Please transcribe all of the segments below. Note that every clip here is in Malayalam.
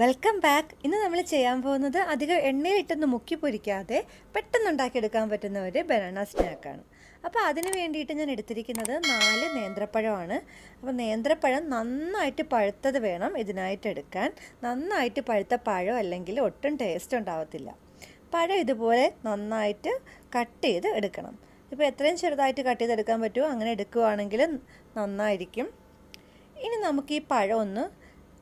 വെൽക്കം ബാക്ക് ഇന്ന് നമ്മൾ ചെയ്യാൻ പോകുന്നത് അധികം എണ്ണയിലിട്ടൊന്ന് മുക്കി പൊരിക്കാതെ പെട്ടെന്ന് ഉണ്ടാക്കിയെടുക്കാൻ പറ്റുന്ന ഒരു ബനാന സ്നാക്കാണ് അപ്പോൾ അതിന് വേണ്ടിയിട്ട് ഞാൻ എടുത്തിരിക്കുന്നത് നാല് നേന്ത്രപ്പഴമാണ് അപ്പോൾ നേന്ത്രപ്പഴം നന്നായിട്ട് പഴുത്തത് വേണം ഇതിനായിട്ട് എടുക്കാൻ നന്നായിട്ട് പഴുത്ത പഴം അല്ലെങ്കിൽ ഒട്ടും ടേസ്റ്റ് ഉണ്ടാവത്തില്ല പഴം ഇതുപോലെ നന്നായിട്ട് കട്ട് ചെയ്ത് എടുക്കണം ഇപ്പോൾ എത്രയും ചെറുതായിട്ട് കട്ട് ചെയ്തെടുക്കാൻ പറ്റുമോ അങ്ങനെ എടുക്കുവാണെങ്കിൽ നന്നായിരിക്കും ഇനി നമുക്ക് ഈ പഴം ഒന്ന്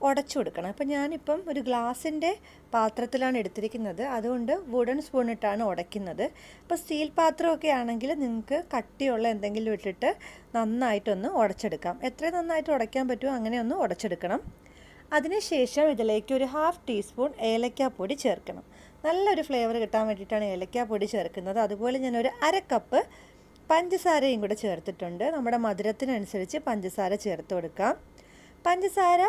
ഉടച്ചു കൊടുക്കണം അപ്പം ഞാനിപ്പം ഒരു ഗ്ലാസിൻ്റെ പാത്രത്തിലാണ് എടുത്തിരിക്കുന്നത് അതുകൊണ്ട് വുഡൻ ഇട്ടാണ് ഉടയ്ക്കുന്നത് അപ്പോൾ സ്റ്റീൽ പാത്രമൊക്കെ ആണെങ്കിൽ നിങ്ങൾക്ക് കട്ടിയുള്ള എന്തെങ്കിലും ഇട്ടിട്ട് നന്നായിട്ടൊന്ന് ഉടച്ചെടുക്കാം എത്ര നന്നായിട്ട് ഉടയ്ക്കാൻ പറ്റുമോ അങ്ങനെ ഒന്ന് ഉടച്ചെടുക്കണം അതിനുശേഷം ഇതിലേക്ക് ഒരു ഹാഫ് ടീസ്പൂൺ ഏലക്കാപ്പൊടി ചേർക്കണം നല്ലൊരു ഫ്ലേവർ കിട്ടാൻ വേണ്ടിയിട്ടാണ് ഏലക്കാപ്പൊടി ചേർക്കുന്നത് അതുപോലെ ഞാനൊരു അര കപ്പ് പഞ്ചസാരയും കൂടെ ചേർത്തിട്ടുണ്ട് നമ്മുടെ മധുരത്തിനനുസരിച്ച് പഞ്ചസാര ചേർത്ത് കൊടുക്കാം പഞ്ചസാര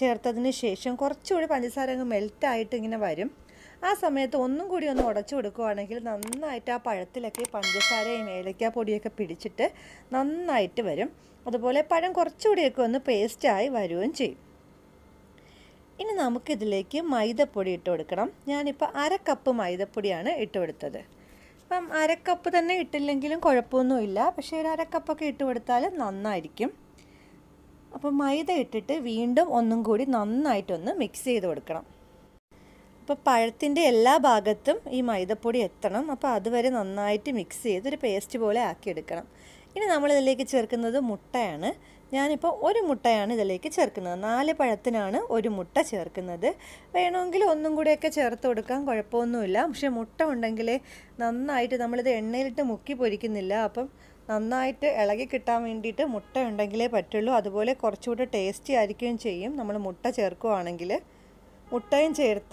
ചേർത്തതിന് ശേഷം കുറച്ചുകൂടി പഞ്ചസാര അങ്ങ് മെൽറ്റായിട്ട് ഇങ്ങനെ വരും ആ സമയത്ത് ഒന്നും കൂടി ഒന്ന് ഉടച്ചു കൊടുക്കുവാണെങ്കിൽ നന്നായിട്ട് ആ പഴത്തിലൊക്കെ പഞ്ചസാരയും പൊടിയൊക്കെ പിടിച്ചിട്ട് നന്നായിട്ട് വരും അതുപോലെ പഴം കുറച്ചുകൂടിയൊക്കെ ഒന്ന് പേസ്റ്റായി വരുകയും ചെയ്യും ഇനി നമുക്കിതിലേക്ക് മൈദപ്പൊടി ഇട്ട് കൊടുക്കണം ഞാനിപ്പോൾ അരക്കപ്പ് മൈദപ്പൊടിയാണ് ഇട്ട് കൊടുത്തത് അപ്പം അരക്കപ്പ് തന്നെ ഇട്ടില്ലെങ്കിലും കുഴപ്പമൊന്നുമില്ല പക്ഷേ ഒരു അരക്കപ്പൊക്കെ ഇട്ട് കൊടുത്താൽ നന്നായിരിക്കും അപ്പോൾ മൈദ ഇട്ടിട്ട് വീണ്ടും ഒന്നും കൂടി നന്നായിട്ടൊന്ന് മിക്സ് ചെയ്ത് കൊടുക്കണം അപ്പോൾ പഴത്തിൻ്റെ എല്ലാ ഭാഗത്തും ഈ മൈദപ്പൊടി എത്തണം അപ്പോൾ അതുവരെ നന്നായിട്ട് മിക്സ് ചെയ്ത് ഒരു പേസ്റ്റ് പോലെ ആക്കിയെടുക്കണം ഇനി നമ്മൾ ഇതിലേക്ക് ചേർക്കുന്നത് മുട്ടയാണ് ഞാനിപ്പോൾ ഒരു മുട്ടയാണ് ഇതിലേക്ക് ചേർക്കുന്നത് നാല് പഴത്തിനാണ് ഒരു മുട്ട ചേർക്കുന്നത് വേണമെങ്കിൽ ഒന്നും കൂടെയൊക്കെ ചേർത്ത് കൊടുക്കാൻ കുഴപ്പമൊന്നുമില്ല പക്ഷേ മുട്ട ഉണ്ടെങ്കിൽ നന്നായിട്ട് നമ്മളിത് എണ്ണയിലിട്ട് മുക്കി പൊരിക്കുന്നില്ല അപ്പം നന്നായിട്ട് ഇളകി കിട്ടാൻ വേണ്ടിയിട്ട് മുട്ട ഉണ്ടെങ്കിലേ പറ്റുള്ളൂ അതുപോലെ കുറച്ചുകൂടെ ടേസ്റ്റി ആയിരിക്കുകയും ചെയ്യും നമ്മൾ മുട്ട ചേർക്കുകയാണെങ്കിൽ മുട്ടയും ചേർത്ത്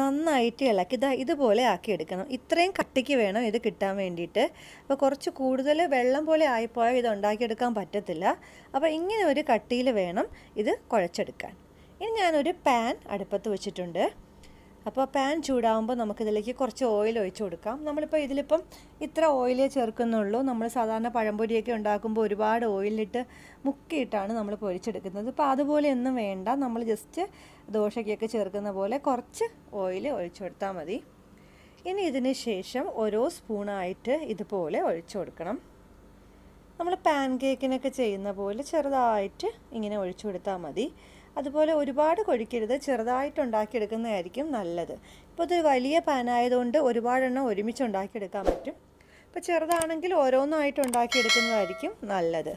നന്നായിട്ട് ഇളക്കി ഇതാ ഇതുപോലെ ആക്കിയെടുക്കണം ഇത്രയും കട്ടിക്ക് വേണം ഇത് കിട്ടാൻ വേണ്ടിയിട്ട് അപ്പോൾ കുറച്ച് കൂടുതൽ വെള്ളം പോലെ ആയിപ്പോയാൽ ഇത് ഉണ്ടാക്കിയെടുക്കാൻ പറ്റത്തില്ല അപ്പോൾ ഇങ്ങനെ ഒരു കട്ടിയിൽ വേണം ഇത് കുഴച്ചെടുക്കാൻ ഇനി ഞാനൊരു പാൻ അടുപ്പത്ത് വെച്ചിട്ടുണ്ട് അപ്പോൾ പാൻ ചൂടാകുമ്പോൾ നമുക്കിതിലേക്ക് കുറച്ച് ഓയിൽ ഒഴിച്ചു കൊടുക്കാം നമ്മളിപ്പോൾ ഇതിലിപ്പം ഇത്ര ഓയിലേ ചേർക്കുന്നുള്ളൂ നമ്മൾ സാധാരണ പഴംപൊരിയൊക്കെ ഉണ്ടാക്കുമ്പോൾ ഒരുപാട് ഓയിലിട്ട് മുക്കിയിട്ടാണ് നമ്മൾ പൊരിച്ചെടുക്കുന്നത് അപ്പോൾ അതുപോലെ ഒന്നും വേണ്ട നമ്മൾ ജസ്റ്റ് ദോശയ്ക്കൊക്കെ ചേർക്കുന്ന പോലെ കുറച്ച് ഓയിൽ ഒഴിച്ചു കൊടുത്താൽ മതി ഇനി ഇതിന് ശേഷം ഓരോ സ്പൂണായിട്ട് ഇതുപോലെ ഒഴിച്ചു കൊടുക്കണം നമ്മൾ പാൻ കേക്കിനൊക്കെ ചെയ്യുന്ന പോലെ ചെറുതായിട്ട് ഇങ്ങനെ ഒഴിച്ചു കൊടുത്താൽ മതി അതുപോലെ ഒരുപാട് കൊഴിക്കരുത് ചെറുതായിട്ട് ഉണ്ടാക്കിയെടുക്കുന്നതായിരിക്കും നല്ലത് ഇപ്പോൾ ഇത് വലിയ പാനായതുകൊണ്ട് ഒരുപാടെണ്ണം ഒരുമിച്ച് ഉണ്ടാക്കിയെടുക്കാൻ പറ്റും ഇപ്പോൾ ചെറുതാണെങ്കിൽ ഓരോന്നായിട്ട് ഉണ്ടാക്കിയെടുക്കുന്നതായിരിക്കും നല്ലത്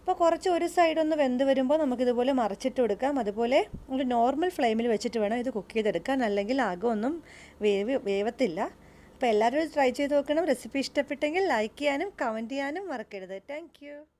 ഇപ്പോൾ കുറച്ച് ഒരു സൈഡ് ഒന്ന് വെന്ത് വരുമ്പോൾ നമുക്കിതുപോലെ മറിച്ചിട്ട് കൊടുക്കാം അതുപോലെ ഒരു നോർമൽ ഫ്ലെയിമിൽ വെച്ചിട്ട് വേണം ഇത് കുക്ക് ചെയ്തെടുക്കാൻ അല്ലെങ്കിൽ ആകമൊന്നും വേവ് വേവത്തില്ല അപ്പോൾ എല്ലാവരും ട്രൈ ചെയ്ത് നോക്കണം റെസിപ്പി ഇഷ്ടപ്പെട്ടെങ്കിൽ ലൈക്ക് ചെയ്യാനും കമൻറ്റ് ചെയ്യാനും മറക്കരുത് താങ്ക്